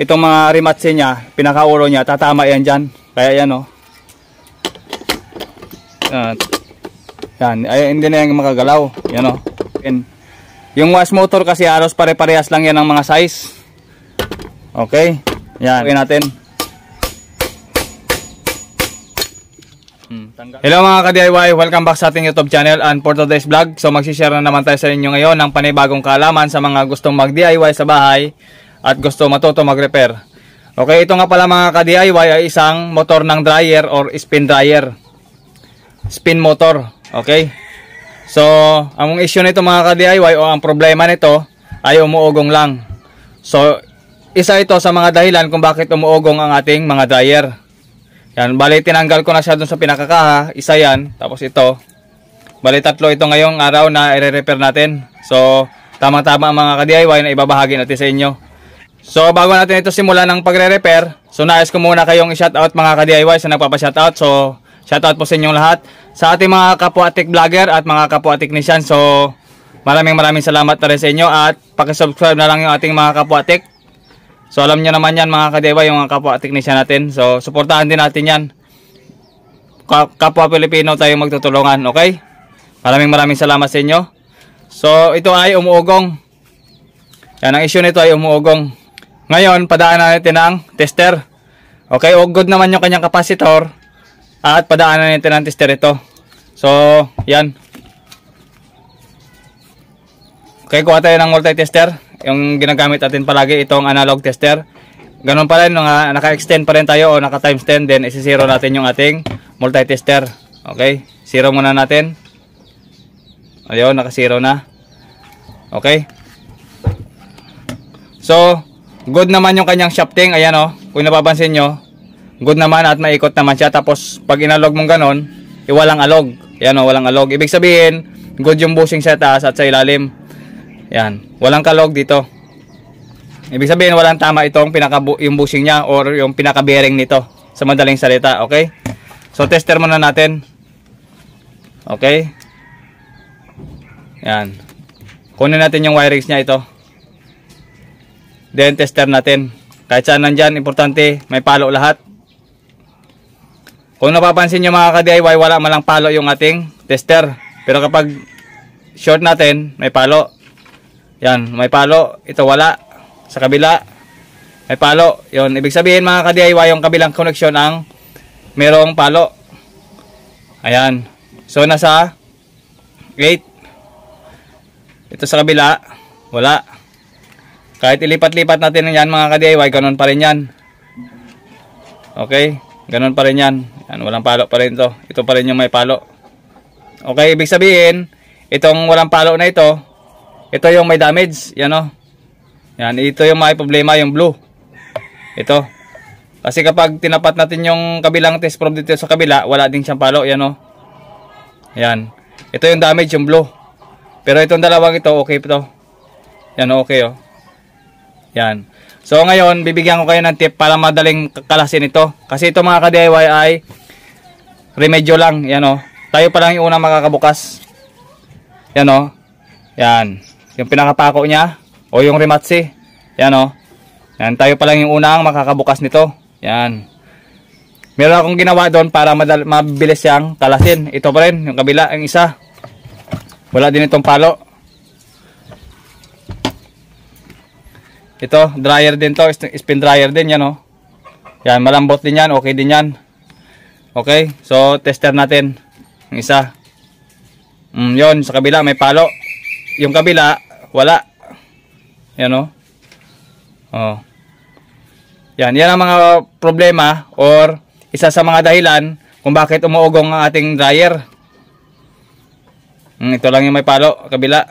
itong mga rematse niya, pinakaulo niya, tatama yan dyan. Kaya yan o. Oh. Uh, yan. Ay, hindi na yan makagalaw. Yan o. Oh. And, yung wash motor kasi aros pare-parehas lang yan ang mga size. Okay. Yan. Okay natin. Hmm, Hello mga ka-DIY, welcome back sa ating YouTube channel and for today's vlog. So magsishare na naman tayo sa inyo ngayon ng panibagong kaalaman sa mga gustong mag-DIY sa bahay at gusto matuto mag-repair. Okay, ito nga pala mga ka-DIY ay isang motor ng dryer or spin dryer. Spin motor. Okay? So, ang issue nito mga ka-DIY o ang problema nito ay umuugong lang. So, isa ito sa mga dahilan kung bakit umuugong ang ating mga dryer. Yan, bali tinanggal ko na siya dun sa pinakakaha, isa yan, tapos ito. Bali tatlo ito ngayong araw na i-repair natin. So, tama-tama mga ka-DIY na ibabahagi natin sa inyo. So, bago natin ito simula ng pagre-repair, so nais ko muna kayong i-shoutout mga ka-DIY sa nagpapa-shoutout. So, shoutout po sa inyong lahat. Sa ating mga kapwa tech vlogger at mga kapwa technician, so maraming maraming salamat na rin sa inyo at pakisubscribe na lang yung ating mga kapwa tech. So, alam nyo naman yan mga ka-DIY, yung mga kapwa technician natin. So, supportahan din natin yan. Kapwa Pilipino tayo magtutulungan, okay? Maraming maraming salamat sa inyo. So, ito ay umuugong. Yan, ang issue nito ay umuugong. Ngayon, padaanan natin ang tester. Okay, ugod oh, naman yung kanyang kapasitor. At padaanan natin ang tester ito. So, yan. Okay, kuha tayo ng multi-tester. Yung ginagamit natin palagi, itong analog tester. Ganun pa rin, naka-extend pa rin tayo o naka-times 10, then isi-zero natin yung ating multi-tester. Okay, zero muna natin. Ayun, naka-zero na. Okay. So, Good naman yung kanyang shafting. Ayan o. Oh. Kung napapansin nyo. Good naman at maikot naman siya. Tapos pag inalog mong ganon, iwalang eh, alog. Ayan o. Oh, walang alog. Ibig sabihin, good yung bushing sa taas at sa ilalim. Ayan. Walang kalog dito. Ibig sabihin, walang tama itong pinaka yung bushing niya or yung pinaka bearing nito. Sa madaling salita. Okay? So, tester muna natin. Okay? Ayan. Kunin natin yung wirings niya ito then tester natin. Kahit saan nandyan, importante, may palo lahat. Kung napapansin nyo mga ka-DIY, wala malang palo yung ating tester. Pero kapag short natin, may palo. Yan, may palo. Ito wala. Sa kabila, may palo. Yun, ibig sabihin mga ka-DIY, yung kabilang connection ang merong palo. Ayan. So, nasa 8. Ito sa kabila, wala. Kahit ilipat-lipat natin yan mga ka-DIY, ganun pa rin yan. Okay? Ganun pa rin yan. yan. Walang palo pa rin to. Ito pa rin yung may palo. Okay, ibig sabihin, itong walang palo na ito, ito yung may damage. Yan o. Oh. Yan, ito yung may problema, yung blue. Ito. Kasi kapag tinapat natin yung kabilang test probe dito sa kabila, wala din siyang palo. Yan o. Oh. Yan. Ito yung damage, yung blue. Pero itong dalawang ito, okay ito. Yan, oh, okay o. Yan. So ngayon, bibigyan ko kayo ng tip para madaling kalasin ito. Kasi ito mga ka-DIY ay remedyo lang. Yan o. Oh. Tayo pa lang yung unang makakabukas. Yan o. Oh. Yan. Yung pinakapako niya. O yung rematsi. Yan o. Oh. Yan. Tayo pa lang yung unang makakabukas nito. Yan. Meron akong ginawa doon para mabilis siyang kalasin. Ito pa rin. Yung kabila. Ang isa. Wala din itong palo. Ito, dryer din to. Spin dryer din yan, oh. Yan, malambot din yan. Okay din yan. Okay, so tester natin. Ang isa. Mm, yon sa kabila may palo. Yung kabila, wala. Yan, oh. Oh. Yan, yan ang mga problema or isa sa mga dahilan kung bakit umuugong ang ating dryer. Mm, ito lang yung may palo, kabila.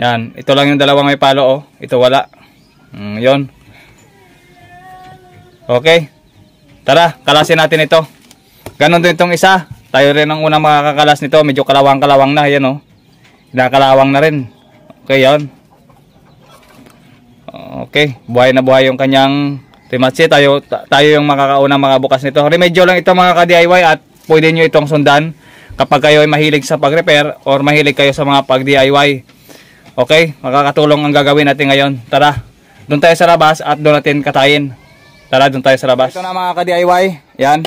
Yan, ito lang yung dalawang may palo oh. Ito wala. Mm, 'Yon. Okay. Tara, kalasin natin ito. Ganon din itong isa. Tayo rin ang unang makakakalas nito. Medyo kalawang-kalawang na. Yan oh. Kinakalawang na rin. Okay, 'yon. Okay, buhay na buhay yung kanyang timatsi. Tayo tayo yung makakaunang makabukas nito. Remedyo lang ito mga ka-DIY at pwede niyo itong sundan kapag kayo ay mahilig sa pag-repair or mahilig kayo sa mga pag-DIY. Okay? Makakatulong ang gagawin natin ngayon. Tara, doon tayo sa labas at doon natin katayin. Tara, doon tayo sa labas. Ito na mga ka-DIY. Yan.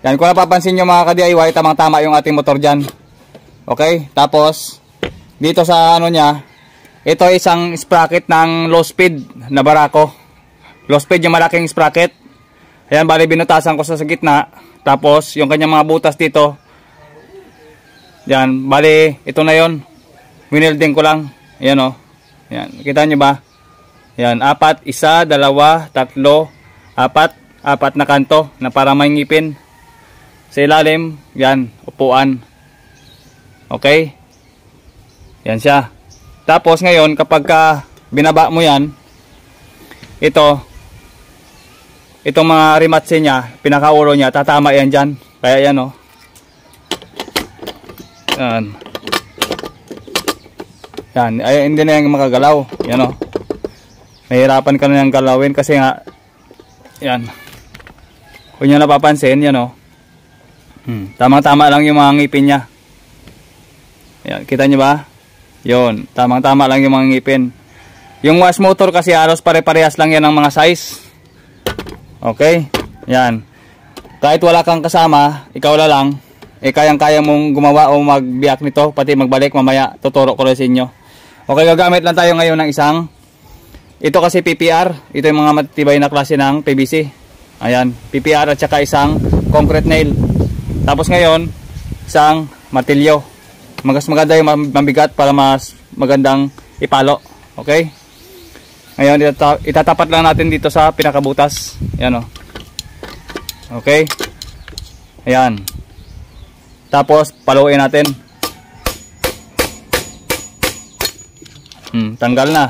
Yan, kung napapansin nyo mga ka-DIY, tamang-tama yung ating motor dyan. Okay? Tapos, dito sa ano niya, ito isang sprocket ng low speed na barako. Low speed yung malaking sprocket. Ayan, bali binutasan ko sa, sa gitna. Tapos, yung kanyang mga butas dito. Yan, bali, ito na yon Winilding ko lang. Ayan o. Oh. Ayan. Kita nyo ba? Ayan. Apat, isa, dalawa, tatlo, apat. Apat na kanto na para may ngipin. Sa ilalim, yan. Upuan. Okay? Yan siya. Tapos ngayon, kapag ka binaba mo yan, ito, itong mga rematse niya, pinakaulo niya, tatama yan dyan. Kaya yan o. Oh. Yan. Yan, ay hindi na yan makagalaw. Yan oh. Nahirapan ka na yan galawin kasi nga, yan. Kung nyo napapansin, yan o. Oh. Hmm, tamang-tama lang yung mga ngipin niya. Yan, kita nyo ba? Yon, tamang-tama lang yung mga ngipin. Yung wash motor kasi halos pare-parehas lang yan ang mga size. Okay? Yan. Kahit wala kang kasama, ikaw la lang, eh kayang-kaya mong gumawa o magbiak nito, pati magbalik mamaya, tuturo ko rin sa inyo. Okay, gagamit lang tayo ngayon ng isang. Ito kasi PPR. Ito yung mga matibay na klase ng PVC. Ayan, PPR at saka isang concrete nail. Tapos ngayon, isang martilyo. Mas maganda yung mabigat para mas magandang ipalo. Okay? Ngayon, itatapat lang natin dito sa pinakabutas. Ayan o. Oh. Okay? Ayan. Tapos, paluin natin. Hmm, tanggal na.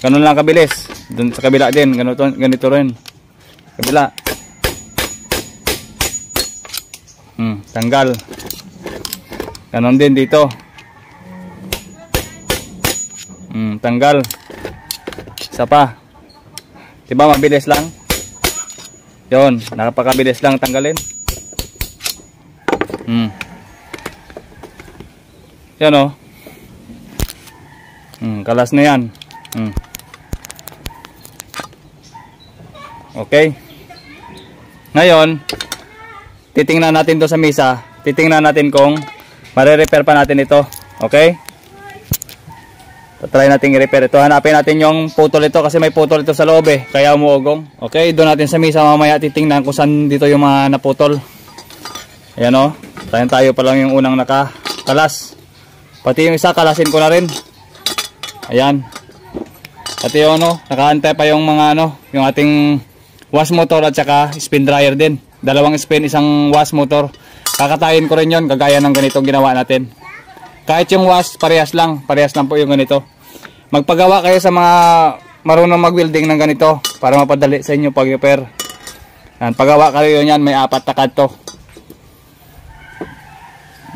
Ganun lang kabilis. Doon sa kabila din, ganito, ganito rin. Kabila. Hmm, tanggal. Ganon din dito. Hmm, tanggal. Isa pa. 'Di ba mabilis lang? Yon, napakabilis lang tanggalin. Hmm. Yan Oh. Hmm, kalas na yan. Hmm. Okay. Ngayon, titingnan natin to sa misa. Titingnan natin kung mare-repair pa natin ito. Okay? Try natin i-repair ito. Hanapin natin yung putol ito kasi may putol ito sa loob eh. Kaya umuugong. Okay, doon natin sa misa mamaya titingnan kung saan dito yung mga naputol. Ayan o. Oh. Tayo tayo pa lang yung unang nakakalas. Pati yung isa kalasin ko na rin. Ayan. Pati yung ano, nakaantay pa yung mga ano, yung ating wash motor at saka spin dryer din. Dalawang spin, isang wash motor. Kakatayin ko rin yon kagaya ng ganitong ginawa natin. Kahit yung wash, parehas lang. Parehas lang po yung ganito. Magpagawa kayo sa mga marunong mag-welding ng ganito para mapadali sa inyo pag-repair. Pagawa kayo yan, may apat na kanto.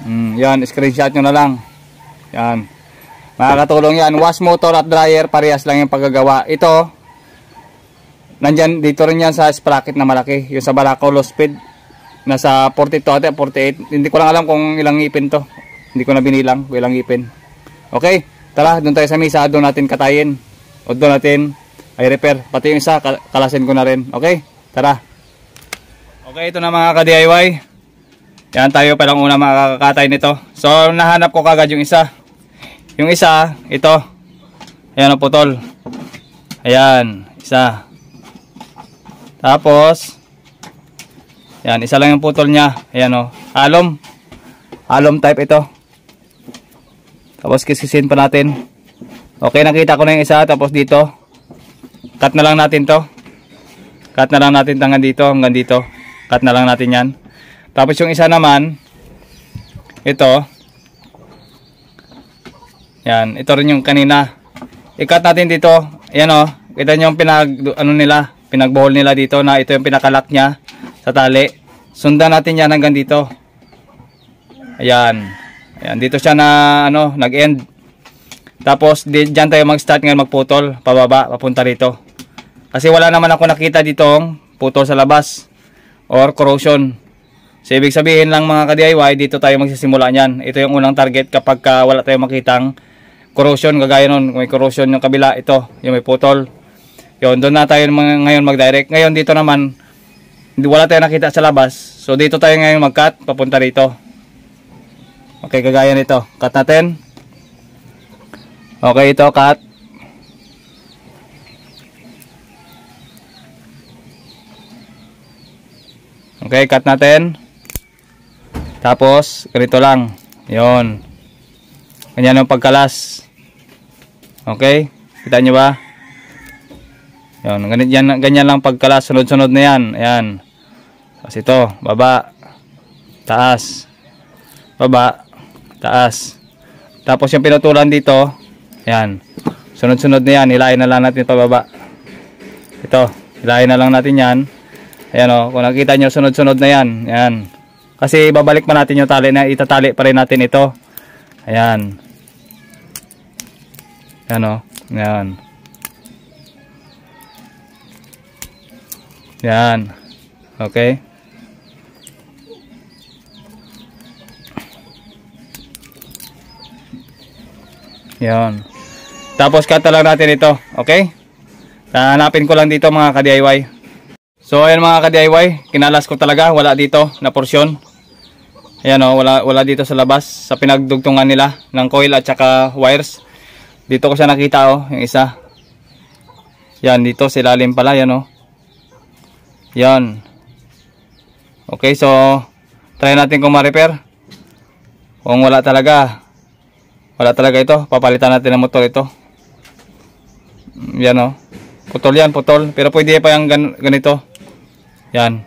Mm, yan, screenshot nyo na lang. Yan. Makakatulong yan. Wash motor at dryer, parehas lang yung paggagawa. Ito, nandyan, dito rin yan sa sprocket na malaki. Yung sa Barako low speed, nasa 42 at 48. Hindi ko lang alam kung ilang ipin to. Hindi ko na binilang kung ilang ipin. Okay, tara, doon tayo sa misa. Doon natin katayin. O doon natin ay repair. Pati yung isa, kalasin ko na rin. Okay, tara. Okay, ito na mga ka-DIY. Yan tayo palang una makakatay nito. So, nahanap ko kagad yung isa yung isa, ito. Ayan o putol. Ayan, isa. Tapos, ayan, isa lang yung putol niya. Ayan o, oh. alom. Alom type ito. Tapos kisisin pa natin. Okay, nakita ko na yung isa. Tapos dito, cut na lang natin to. Cut na lang natin hanggang dito, hanggang dito. Cut na lang natin yan. Tapos yung isa naman, ito, yan, ito rin yung kanina. Ikat natin dito. Ayan o. Oh. Kita nyo yung pinag, ano nila, pinagbohol nila dito na ito yung pinakalak niya sa tali. Sundan natin yan hanggang dito. Ayan. Ayan, dito siya na, ano, nag-end. Tapos, di, dyan tayo mag-start ngayon magputol, pababa, papunta rito. Kasi wala naman ako nakita dito ditong putol sa labas or corrosion. So, ibig sabihin lang mga ka-DIY, dito tayo magsisimula niyan. Ito yung unang target kapag uh, wala tayong makitang corrosion kagaya nun may corrosion yung kabila ito yung may putol yun doon na tayo ngayon mag direct ngayon dito naman wala tayo nakita sa labas so dito tayo ngayon mag cut papunta rito okay kagaya nito cut natin okay ito cut okay cut natin tapos ganito lang yon ganyan yung pagkalas Okay? Kita nyo ba? Yan, ganyan, ganyan lang pagkala. Sunod-sunod na yan. Ayan. Tapos ito, baba. Taas. Baba. Taas. Tapos yung pinutulan dito, ayan. Sunod-sunod na yan. Hilahin na lang natin pababa. Ito. Hilahin na lang natin yan. Ayan o. Oh, kung nakita nyo, sunod-sunod na yan. Ayan. Kasi babalik pa natin yung tali na itatali pa rin natin ito. Ayan. Yan o. Yan. Yan. Okay? Yan. Tapos kata lang natin ito. Okay? Hanapin ko lang dito mga ka-DIY. So ayan mga ka-DIY, kinalas ko talaga. Wala dito na porsyon. Ayan o, oh, wala, wala dito sa labas. Sa pinagdugtungan nila ng coil at saka wires. Dito ko siya nakita oh, yung isa. Yan, dito sa ilalim pala yan oh. Yan. Okay, so try natin kung ma-repair. Kung wala talaga, wala talaga ito, papalitan natin ng motor ito. Mm, yan oh. Putol yan, putol. Pero pwede pa yung gan ganito. Yan.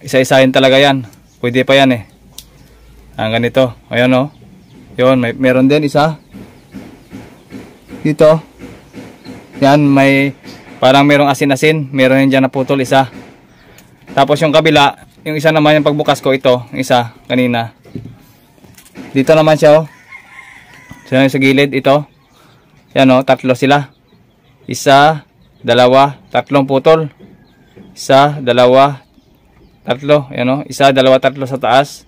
Isa-isahin talaga yan. Pwede pa yan eh. Ang ganito. Ayan oh. Yun, may, meron din isa. Dito. Yan, may parang merong asin-asin. Meron din dyan na putol, isa. Tapos yung kabila, yung isa naman yung pagbukas ko, ito. Isa, kanina. Dito naman siya, oh. So, yung sa gilid, ito. Yan, oh, tatlo sila. Isa, dalawa, tatlong putol. Isa, dalawa, tatlo. Yan, oh. Isa, dalawa, tatlo sa taas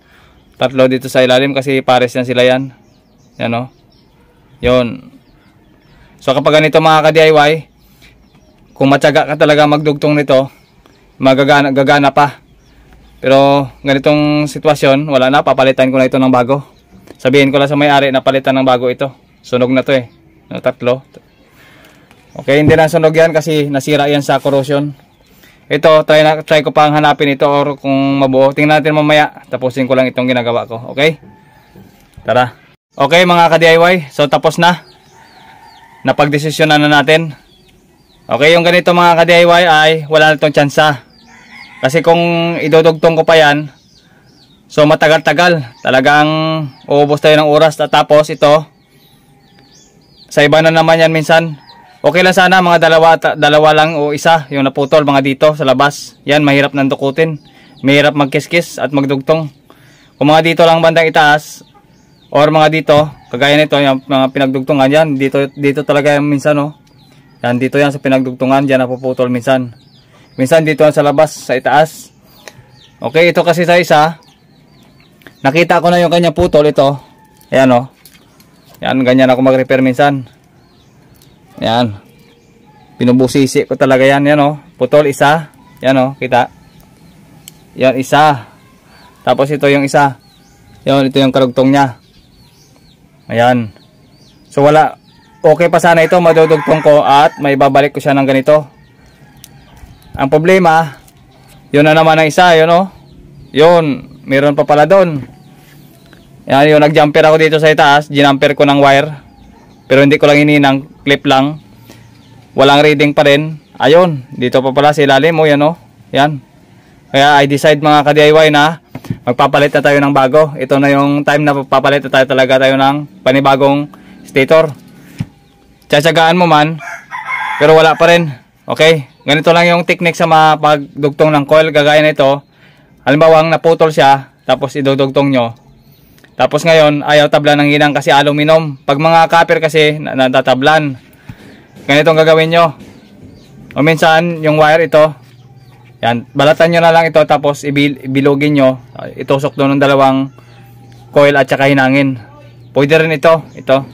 tatlo dito sa ilalim kasi pares yan sila yan yan o. Oh. Yun. So kapag ganito mga ka-DIY, kung matyaga ka talaga magdugtong nito, magagana gagana pa. Pero ganitong sitwasyon, wala na, papalitan ko na ito ng bago. Sabihin ko lang sa may-ari na palitan ng bago ito. Sunog na to eh. No, tatlo. Okay, hindi na sunog yan kasi nasira yan sa corrosion. Ito, try, na, try ko pang hanapin ito or kung mabuo. Tingnan natin mamaya. Tapusin ko lang itong ginagawa ko. Okay? Tara. Okay mga ka-DIY, so tapos na. Napagdesisyonan na natin. Okay, yung ganito mga ka-DIY ay wala na itong tsansa. Kasi kung idudugtong ko pa yan, so matagal-tagal. Talagang uubos tayo ng oras at tapos ito. Sa iba na naman yan minsan. Okay lang sana mga dalawa, dalawa lang o isa yung naputol mga dito sa labas. Yan, mahirap nandukutin. Mahirap magkiskis at magdugtong. Kung mga dito lang bandang itaas, or mga dito kagaya nito yung mga pinagdugtungan yan dito dito talaga yan minsan no oh. yan dito yan sa pinagdugtungan diyan napuputol minsan minsan dito yan sa labas sa itaas okay ito kasi sa isa nakita ko na yung kanya putol ito ayan no oh. yan ganyan ako mag repair minsan yan pinubusisi ko talaga yan yan no oh. putol isa yan no kita yan isa tapos ito yung isa yan ito yung karugtong niya Ayan. So wala. Okay pa sana ito. Madudugtong ko at may babalik ko siya ng ganito. Ang problema, yun na naman ang isa. Yun o. Oh. Yun. Meron pa pala doon. Ayan yun. Nag-jumper ako dito sa itaas. Ginumper ko ng wire. Pero hindi ko lang ininang. Clip lang. Walang reading pa rin. Ayun. Dito pa pala sa ilalim mo. Yan o. Oh. Yan. Kaya I decide mga ka-DIY na magpapalit na tayo ng bago. Ito na yung time na papalit na tayo talaga tayo ng panibagong stator. Tsatsagaan mo man, pero wala pa rin. Okay? Ganito lang yung technique sa pagdugtong ng coil. Gagaya nito. Halimbawa, naputol siya, tapos idudugtong nyo. Tapos ngayon, ayaw tabla ng ginang kasi aluminum. Pag mga copper kasi, natatablan. Ganitong gagawin nyo. O minsan, yung wire ito, yan, balatan nyo na lang ito tapos ibilogin nyo. Itusok doon ng dalawang coil at saka hinangin. Pwede rin ito. Ito.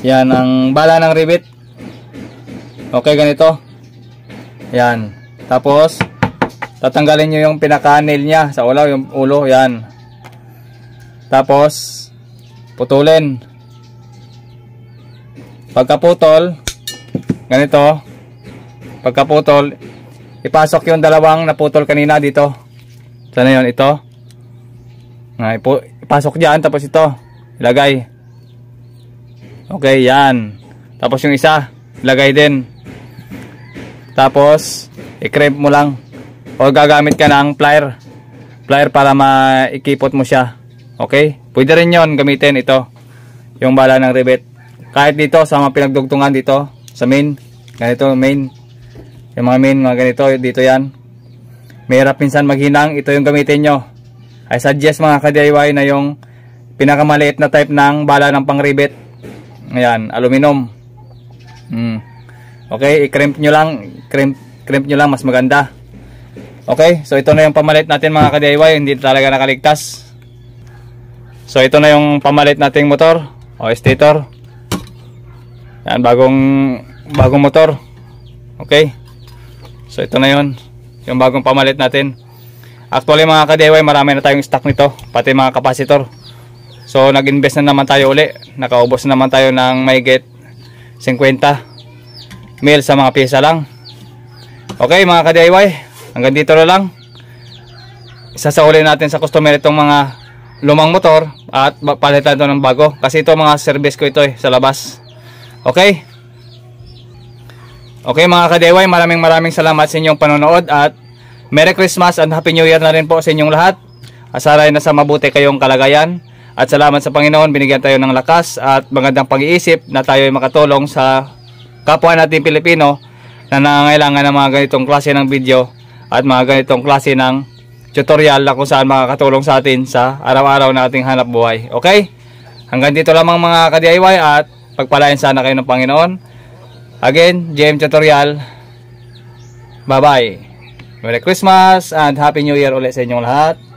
Yan ang bala ng rivet. Okay, ganito. Yan. Tapos, tatanggalin nyo yung pinaka-nail niya sa ulaw, yung ulo. Yan. Tapos, putulin. Pagkaputol, ganito. Pagkaputol, ipasok yung dalawang naputol kanina dito sana yon ito na ipasok dyan tapos ito ilagay okay yan tapos yung isa ilagay din tapos i-crimp mo lang o gagamit ka ng plier plier para maikipot mo siya okay pwede rin yon gamitin ito yung bala ng rivet kahit dito sa mga pinagdugtungan dito sa main ganito main yung mga min, mga ganito, dito yan. Mahirap pinsan maghinang, ito yung gamitin nyo. I suggest mga ka-DIY na yung pinakamaliit na type ng bala ng pang pangribet. Ayan, aluminum. Mm. Okay, i-crimp nyo lang. Crimp, crimp nyo lang, mas maganda. Okay, so ito na yung pamalit natin mga ka-DIY. Hindi talaga nakaligtas. So ito na yung pamalit nating motor o stator. Yan, bagong bagong motor. Okay. So ito na yon yung bagong pamalit natin. Actually mga ka-DIY, marami na tayong stock nito, pati mga kapasitor. So nag-invest na naman tayo uli. Nakaubos na naman tayo ng may get 50 mil sa mga pyesa lang. Okay mga ka-DIY, hanggang dito na lang. Isasauli natin sa customer itong mga lumang motor at palitan ito ng bago. Kasi ito mga service ko ito eh, sa labas. Okay? Okay mga kadeway, maraming maraming salamat sa inyong panonood at Merry Christmas and Happy New Year na rin po sa inyong lahat. Asaray na sa mabuti kayong kalagayan. At salamat sa Panginoon, binigyan tayo ng lakas at magandang pag-iisip na tayo ay makatulong sa kapwa natin Pilipino na nangangailangan ng mga ganitong klase ng video at mga ganitong klase ng tutorial na kung saan makakatulong sa atin sa araw-araw na ating hanap buhay. Okay? Hanggang dito lamang mga ka-DIY at pagpalain sana kayo ng Panginoon. Again, JM Tutorial. Bye-bye. Merry Christmas and Happy New Year ulit sa inyong lahat.